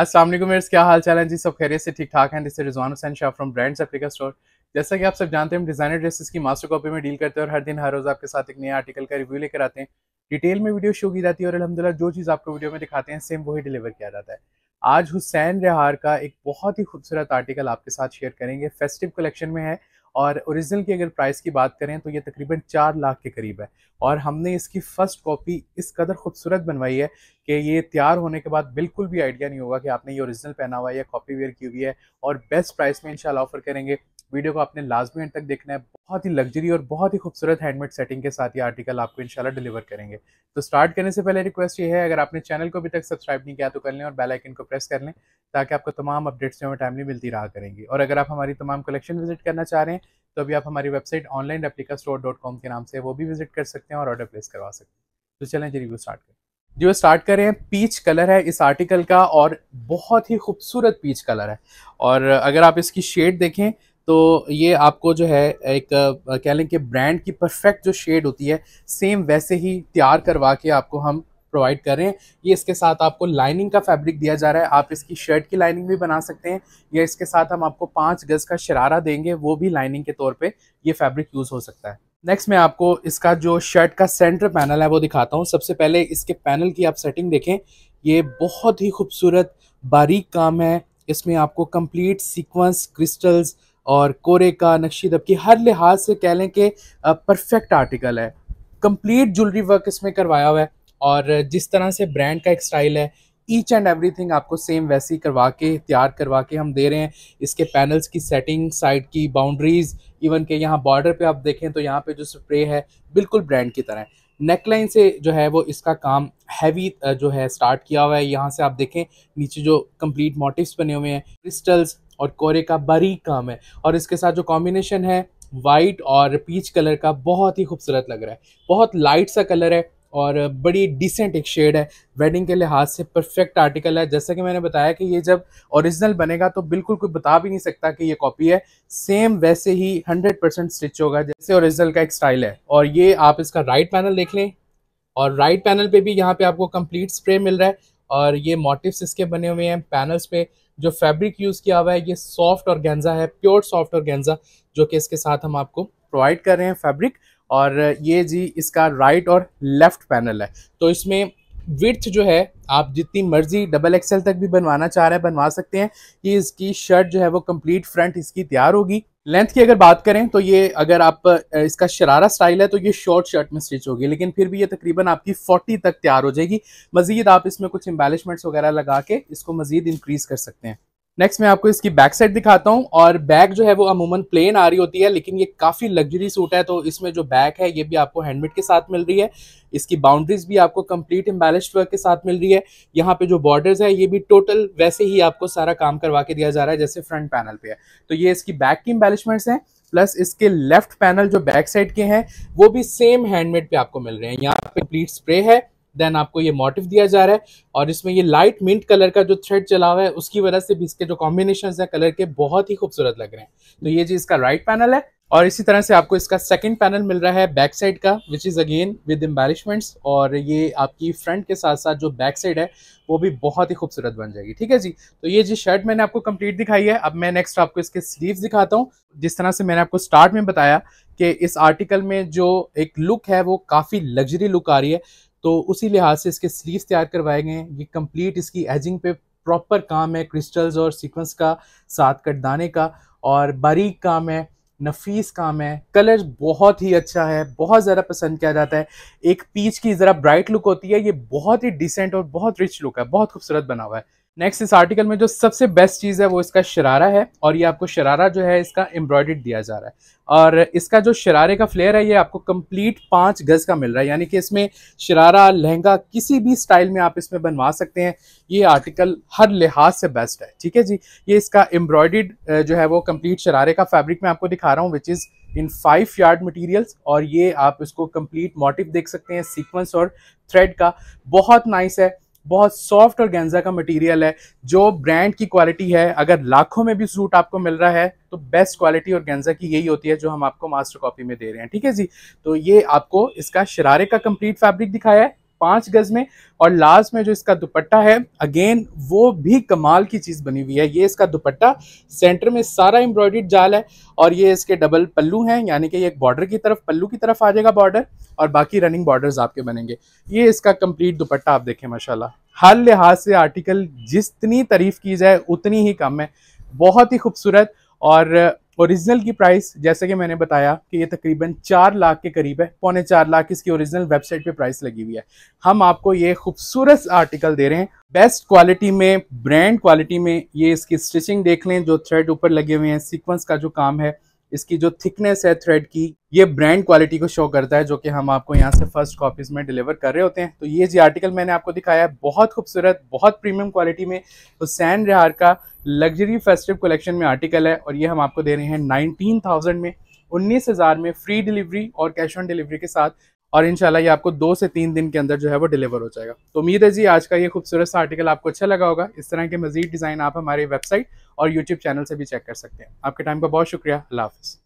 अस्सलाम मेरे क्या हाल चाल है जी सब खैरियत से ठीक ठाक हैं जिससे Rizwan Hussain Shah from brands Africa store जैसा कि आप सब जानते हैं हम डिज़ाइनर ड्रेसेस की मास्टर कॉपी में डील करते हैं और हर दिन हर रोज़ आपके साथ एक नया आर्टिकल का रिव्यू लेकर आते हैं डिटेल में वीडियो शो की जाती है और अलहमदिल्ला जो चीज़ आपको वीडियो में दिखाते हैं सेम वही डिलीवर किया जाता है आज हुसैन रिहार का एक बहुत ही खूबसूरत आर्टिकल आपके साथ शेयर करेंगे फेस्टिव कलेक्शन में है और ओरिजिनल की अगर प्राइस की बात करें तो ये तकरीबन चार लाख के करीब है और हमने इसकी फ़र्स्ट कॉपी इस कदर खूबसूरत बनवाई है कि ये तैयार होने के बाद बिल्कुल भी आइडिया नहीं होगा कि आपने ये ओरिजिनल पहना हुआ है या कॉपी वेयर की हुई है और बेस्ट प्राइस में इनशाला ऑफर करेंगे वीडियो को आपने लाजमी एंड तक देखना है बहुत ही लग्जरी और बहुत ही खूबसूरत हैंडमेड सेटिंग के साथ ये आर्टिकल आपको इनशाला डिलीवर करेंगे तो स्टार्ट करने से पहले रिक्वेस्ट ये है अगर आपने चैनल को अभी तक सब्सक्राइब नहीं किया तो कर लें और बेल आइकन को प्रेस कर लें ताकि आपको तमाम अपडेट्स जो है टाइमली मिलती रहा करेंगी और अगर आप हमारी तमाम कलेक्शन विजिट करना चाह रहे हैं तो अभी आप हमारी website online replica store dot com के नाम से वो भी विजिट कर सकते हैं और ऑर्डर प्लेस करवा सकते हैं तो चलें जी रिव्यू स्टार्ट करें जो स्टार्ट कर रहे हैं पीच कलर है इस आर्टिकल का और बहुत ही खूबसूरत पीच कलर है और अगर आप इसकी शेड देखें तो ये आपको जो है एक कह लें कि ब्रांड की परफेक्ट जो शेड होती है सेम वैसे ही तैयार करवा के आपको हम प्रोवाइड कर रहे हैं ये इसके साथ आपको लाइनिंग का फैब्रिक दिया जा रहा है आप इसकी शर्ट की लाइनिंग भी बना सकते हैं या इसके साथ हम आपको पाँच गज़ का शरारा देंगे वो भी लाइनिंग के तौर पर ये फैब्रिक यूज़ हो सकता है नेक्स्ट मैं आपको इसका जो शर्ट का सेंटर पैनल है वो दिखाता हूँ सबसे पहले इसके पैनल की आप सेटिंग देखें ये बहुत ही खूबसूरत बारीक काम है इसमें आपको कंप्लीट सीक्वेंस क्रिस्टल्स और कोरे का नक्शी दबकी हर लिहाज से कह लें कि परफेक्ट आर्टिकल है कंप्लीट ज्वेलरी वर्क इसमें करवाया हुआ है और जिस तरह से ब्रांड का एक स्टाइल है ईच एंड एवरीथिंग आपको सेम वैसे ही करवा के तैयार करवा के हम दे रहे हैं इसके पैनल्स की सेटिंग साइड की बाउंड्रीज इवन के यहाँ बॉर्डर पे आप देखें तो यहाँ पे जो स्प्रे है बिल्कुल ब्रांड की तरह नेकलाइन से जो है वो इसका काम हैवी जो है स्टार्ट किया हुआ है यहाँ से आप देखें नीचे जो कंप्लीट मोटिव्स बने हुए हैं क्रिस्टल्स और कोरे का बारीक काम है और इसके साथ जो कॉम्बिनेशन है वाइट और पीच कलर का बहुत ही खूबसूरत लग रहा है बहुत लाइट सा कलर है और बड़ी डिसेंट एक शेड है वेडिंग के लिहाज से परफेक्ट आर्टिकल है जैसा कि मैंने बताया कि ये जब ओरिजिनल बनेगा तो बिल्कुल कोई बता भी नहीं सकता कि ये कॉपी है सेम वैसे ही 100 परसेंट स्टिच होगा जैसे ओरिजिनल का एक स्टाइल है और ये आप इसका राइट पैनल देख लें और राइट पैनल पर भी यहाँ पे आपको कम्प्लीट स्प्रे मिल रहा है और ये मोटिव इसके बने हुए हैं पैनल्स पे जो फैब्रिक यूज़ किया हुआ है ये सॉफ्ट और गेंजा है प्योर सॉफ्ट और गेंजा जो कि इसके साथ हम आपको प्रोवाइड कर रहे हैं फैब्रिक और ये जी इसका राइट और लेफ़्ट पैनल है तो इसमें विथ जो है आप जितनी मर्जी डबल एक्सेल तक भी बनवाना चाह रहे हैं बनवा सकते हैं ये इसकी शर्ट जो है वो कंप्लीट फ्रंट इसकी तैयार होगी लेंथ की अगर बात करें तो ये अगर आप इसका शरारा स्टाइल है तो ये शॉर्ट शर्ट में स्टिच होगी लेकिन फिर भी ये तकरीबन आपकी 40 तक तैयार हो जाएगी मज़ीद आप इसमें कुछ एम्बेलिशमेंट्स वगैरह लगा के इसको मज़ीद इंक्रीज़ कर सकते हैं नेक्स्ट मैं आपको इसकी बैक साइड दिखाता हूँ और बैक जो है वो अमूमन प्लेन आ रही होती है लेकिन ये काफ़ी लग्जरी सूट है तो इसमें जो बैक है ये भी आपको हैंडमेड के साथ मिल रही है इसकी बाउंड्रीज भी आपको कंप्लीट एम्बेलिस्ड वर्क के साथ मिल रही है यहाँ पे जो बॉर्डर्स है ये भी टोटल वैसे ही आपको सारा काम करवा के दिया जा रहा है जैसे फ्रंट पैनल पे है तो ये इसकी बैक की एम्बेलिशमेंट्स हैं प्लस इसके लेफ्ट पैनल जो बैक साइड के हैं वो भी सेम हैंडमेड पे आपको मिल रहे हैं यहाँ पे प्लीट स्प्रे है देन आपको ये मोटिव दिया जा रहा है और इसमें ये लाइट मिंट कलर का जो थ्रेड चला हुआ है उसकी वजह से भी इसके जो कॉम्बिनेशन है कलर के बहुत ही खूबसूरत लग रहे हैं तो ये जी इसका राइट पैनल है और इसी तरह से आपको इसका सेकंड पैनल मिल रहा है बैक साइड का which is again with embellishments और ये आपकी फ्रंट के साथ साथ जो बैक साइड है वो भी बहुत ही खूबसूरत बन जाएगी ठीक है जी तो ये जी शर्ट मैंने आपको कंप्लीट दिखाई है अब मैं नेक्स्ट आपको इसके स्लीव्स दिखाता हूँ जिस तरह से मैंने आपको स्टार्ट में बताया कि इस आर्टिकल में जो एक लुक है वो काफ़ी लग्जरी लुक आ रही है तो उसी लिहाज से इसके स्लीव्स तैयार करवाए गए हैं ये कंप्लीट इसकी एजिंग पे प्रॉपर काम है क्रिस्टल्स और सीक्वेंस का साथ कटदाने का और बारीक काम है नफीस काम है कलर बहुत ही अच्छा है बहुत ज़्यादा पसंद किया जाता है एक पीच की ज़रा ब्राइट लुक होती है ये बहुत ही डिसेंट और बहुत रिच लुक है बहुत खूबसूरत बना हुआ है नेक्स्ट इस आर्टिकल में जो सबसे बेस्ट चीज़ है वो इसका शरारा है और ये आपको शरारा जो है इसका एम्ब्रॉयड दिया जा रहा है और इसका जो शरारे का फ्लेयर है ये आपको कंप्लीट पाँच गज़ का मिल रहा है यानी कि इसमें शरारा लहंगा किसी भी स्टाइल में आप इसमें बनवा सकते हैं ये आर्टिकल हर लिहाज से बेस्ट है ठीक है जी ये इसका एम्ब्रॉयड जो है वो कम्प्लीट शरारे का फैब्रिक मैं आपको दिखा रहा हूँ which is in five yard materials और ये आप इसको कंप्लीट मोटिव देख सकते हैं सीक्वेंस और थ्रेड का बहुत नाइस है बहुत सॉफ्ट और गेंजा का मटेरियल है जो ब्रांड की क्वालिटी है अगर लाखों में भी सूट आपको मिल रहा है तो बेस्ट क्वालिटी और गेंजा की यही होती है जो हम आपको मास्टर कॉपी में दे रहे हैं ठीक है जी तो ये आपको इसका शरारे का कंप्लीट फैब्रिक दिखाया है पाँच गज में और लास्ट में जो इसका दुपट्टा है अगेन वो भी कमाल की चीज़ बनी हुई है ये इसका दुपट्टा सेंटर में सारा एम्ब्रॉयड जाल है और ये इसके डबल पल्लू हैं यानी कि ये एक बॉर्डर की तरफ पल्लू की तरफ आ जाएगा बॉर्डर और बाकी रनिंग बॉर्डर आपके बनेंगे ये इसका कंप्लीट दुपट्टा आप देखें माशाला हर लिहाज से आर्टिकल जितनी तारीफ़ की जाए उतनी ही कम है बहुत ही खूबसूरत और ओरिजिनल की प्राइस जैसे कि मैंने बताया कि ये तकरीबन चार लाख के करीब है पौने चार लाख इसकी ओरिजिनल वेबसाइट पे प्राइस लगी हुई है हम आपको ये खूबसूरत आर्टिकल दे रहे हैं बेस्ट क्वालिटी में ब्रांड क्वालिटी में ये इसकी स्टिचिंग देख लें जो थ्रेड ऊपर लगे हुए हैं सीक्वेंस का जो काम है इसकी जो थिकनेस है थ्रेड की ये ब्रांड क्वालिटी को शो करता है जो कि हम आपको यहाँ से फर्स्ट कॉपीज में डिलीवर कर रहे होते हैं तो ये जी आर्टिकल मैंने आपको दिखाया है बहुत खूबसूरत बहुत प्रीमियम क्वालिटी में हुसैन तो रिहार का लग्जरी फेस्टिव कलेक्शन में आर्टिकल है और ये हम आपको दे रहे हैं नाइनटीन थाउजेंड में उन्नीस हज़ार में फ्री डिलीवरी और कैश ऑन डिलीवरी के साथ और इनशाला ये आपको दो से तीन दिन के अंदर जो है वो डिलीवर हो जाएगा तो उम्मीद है जी आज का ये खूबसूरत सा आर्टिकल आपको अच्छा लगा होगा इस तरह के मजीद डिज़ाइन आप हमारी वेबसाइट और यूट्यूब चैनल से भी चेक कर सकते हैं आपके टाइम का बहुत शुक्रिया अल्लाह हाफिज़